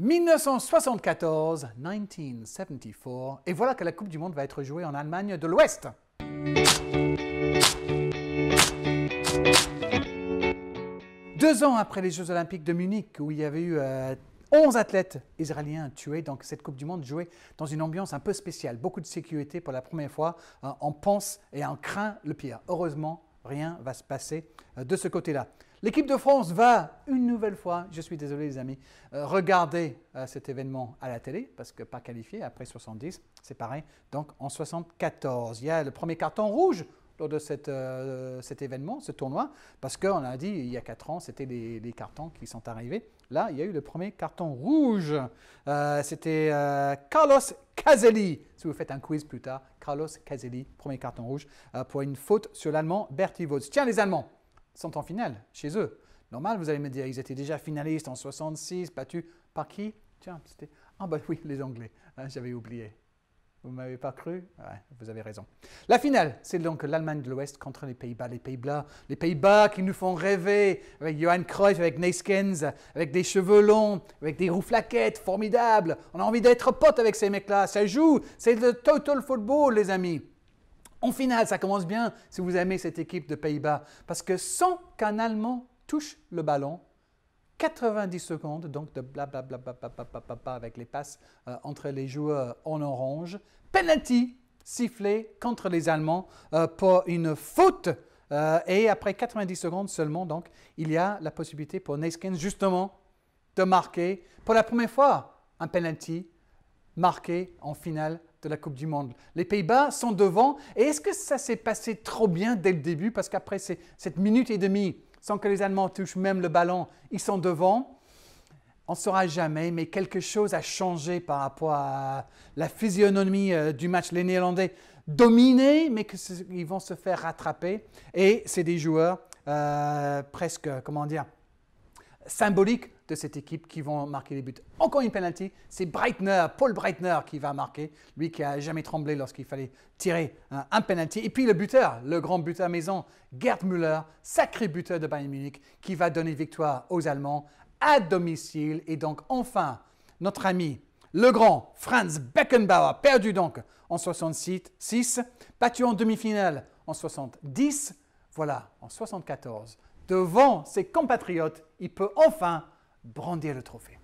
1974, 1974, et voilà que la Coupe du Monde va être jouée en Allemagne de l'Ouest. Deux ans après les Jeux Olympiques de Munich, où il y avait eu 11 euh, athlètes israéliens tués, donc cette Coupe du Monde jouée dans une ambiance un peu spéciale, beaucoup de sécurité pour la première fois, on hein, pense et on craint le pire. Heureusement, rien va se passer euh, de ce côté-là. L'équipe de France va une nouvelle fois, je suis désolé les amis, euh, regarder euh, cet événement à la télé, parce que pas qualifié après 70, c'est pareil. Donc en 74, il y a le premier carton rouge lors de euh, cet événement, ce tournoi, parce qu'on a dit il y a 4 ans, c'était les, cartons qui sont arrivés. Là, il y a eu le premier carton rouge. c'était Carlos Caselli. Si vous faites un quiz plus tard, Carlos Caselli, premier carton rouge, pour une faute sur l'Allemand Bertie Vos. Tiens, les Allemands, sont en finale chez eux. Normal, vous allez me dire, ils étaient déjà finalistes en 66, battus par qui Tiens, c'était... Ah bah oui, les Anglais, ah, j'avais oublié. Vous ne m'avez pas cru ouais, Vous avez raison. La finale, c'est donc l'Allemagne de l'Ouest contre les Pays-Bas. Les Pays-Bas les Pays-Bas qui nous font rêver avec Johan Cruyff, avec Neeskens, avec des cheveux longs, avec des roues formidables. On a envie d'être pote avec ces mecs-là. Ça joue, c'est le total football, les amis. En finale, ça commence bien si vous aimez cette équipe de Pays-Bas, parce que sans qu'un Allemand touche le ballon, 90 secondes donc de blablabla bla bla bla avec les passes euh, entre les joueurs euh, en orange. Penalty sifflé contre les Allemands euh, pour une faute. et après 90 secondes seulement, donc, il y a la possibilité pour Neskin justement de marquer pour la première fois un penalty marqué en finale de la Coupe du Monde. Les Pays-Bas sont devant. Et est-ce que ça s'est passé trop bien dès le début Parce qu'après cette minute et demie, sans que les Allemands touchent même le ballon, ils sont devant. On ne saura jamais, mais quelque chose a changé par rapport à la physionomie euh, du match. Les Néerlandais dominés, mais qu'ils vont se faire rattraper. Et c'est des joueurs euh, presque, comment dire, symboliques de cette équipe qui vont marquer les buts. Encore une penalty, c'est Breitner, Paul Breitner qui va marquer, lui qui a jamais tremblé lorsqu'il fallait tirer un, penalty. Et puis le buteur, le grand buteur maison, Gerd Müller, sacré buteur de Bayern Munich, qui va donner victoire aux Allemands à domicile. Et donc enfin, notre ami, le grand Franz Beckenbauer, perdu donc en 66, battu en demi-finale en 70, voilà, en 74, devant ses compatriotes, il peut enfin brandir le trophée.